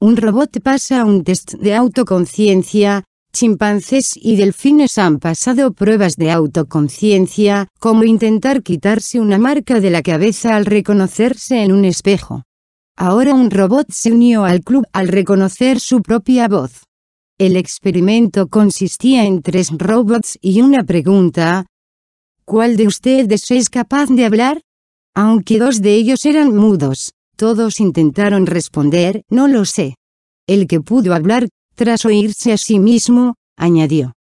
Un robot pasa un test de autoconciencia, chimpancés y delfines han pasado pruebas de autoconciencia, como intentar quitarse una marca de la cabeza al reconocerse en un espejo. Ahora un robot se unió al club al reconocer su propia voz. El experimento consistía en tres robots y una pregunta. ¿Cuál de ustedes es capaz de hablar? Aunque dos de ellos eran mudos. Todos intentaron responder, no lo sé. El que pudo hablar, tras oírse a sí mismo, añadió.